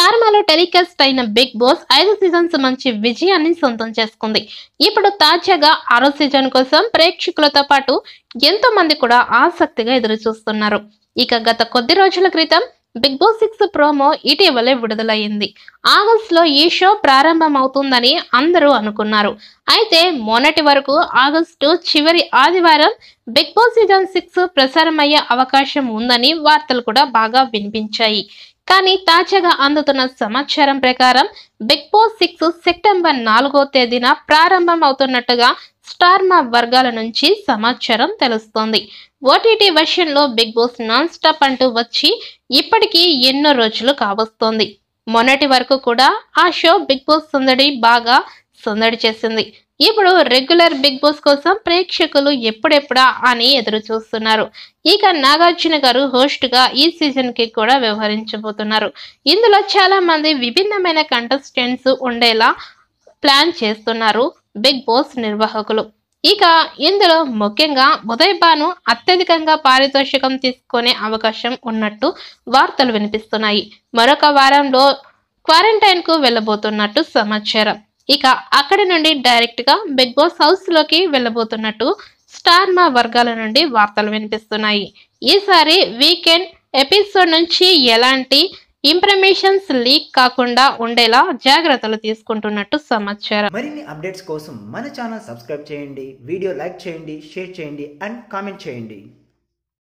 స్టార్మాలో telecast అయిన Bigg Boss ఐదు seasons మంచి విజయాన్ని సొంతం చేసుకుంది ఇప్పుడు తాజాగా ఆరో సీజన్ కోసం ప్రేక్షకులతో పాటు ఎంతో మంది కూడా ఆసక్తిగా ఎదురు చూస్తున్నారు ఇక గత కొద్ది రోజుల క్రితం బిగ్ బాస్ సిక్స్ ప్రోమో ఇటీవలే విడుదలయ్యింది లో ఈ షో ప్రారంభం అవుతుందని అందరూ అనుకున్నారు అయితే మొన్నటి వరకు ఆగస్టు చివరి ఆదివారం బిగ్ బాస్ సీజన్ సిక్స్ ప్రసారమయ్యే అవకాశం ఉందని వార్తలు కూడా బాగా వినిపించాయి కానీ తాజాగా అందుతున్న సమాచారం ప్రకారం బిగ్ బాస్ సిక్స్ సెప్టెంబర్ నాలుగో తేదీన ప్రారంభం అవుతున్నట్టుగా స్టార్ మా వర్గాల నుంచి సమాచారం తెలుస్తోంది ఓటీటీ లో బిగ్ బాస్ నాన్ స్టాప్ అంటూ వచ్చి ఇప్పటికీ ఎన్నో రోజులు కావస్తోంది మొన్నటి వరకు కూడా ఆ షో బిగ్ బాస్ సుందడి బాగా సందడి చేసింది ఇప్పుడు రెగ్యులర్ బిగ్ బాస్ కోసం ప్రేక్షకులు ఎప్పుడెప్పుడా అని ఎదురు చూస్తున్నారు ఇక నాగార్జున గారు హోస్ట్ గా ఈ సీజన్ కి కూడా వ్యవహరించబోతున్నారు ఇందులో చాలా మంది విభిన్నమైన కంటెస్టెంట్స్ ఉండేలా ప్లాన్ చేస్తున్నారు బిగ్ బాస్ నిర్వాహకులు ఇక ఇందులో ముఖ్యంగా ఉదయ్ బాను అత్యధికంగా పారితోషికం తీసుకునే అవకాశం ఉన్నట్టు వార్తలు వినిపిస్తున్నాయి మరొక వారంలో క్వారంటైన్ కు వెళ్ళబోతున్నట్టు సమాచారం ఇక అక్కడి నుండి డైరెక్ట్గా బిగ్ బాస్ హౌస్లోకి వెళ్ళబోతున్నట్టు స్టార్ మా వర్గాల నుండి వార్తలు వినిపిస్తున్నాయి ఈసారి వీకెండ్ ఎపిసోడ్ నుంచి ఎలాంటి ఇన్ఫర్మేషన్స్ లీక్ కాకుండా ఉండేలా జాగ్రత్తలు తీసుకుంటున్నట్టు సమాచారం మరిన్ని అప్డేట్స్ కోసం మన ఛానల్ సబ్స్క్రైబ్ చేయండి వీడియో లైక్ చేయండి షేర్ చేయండి అండ్ కామెంట్ చేయండి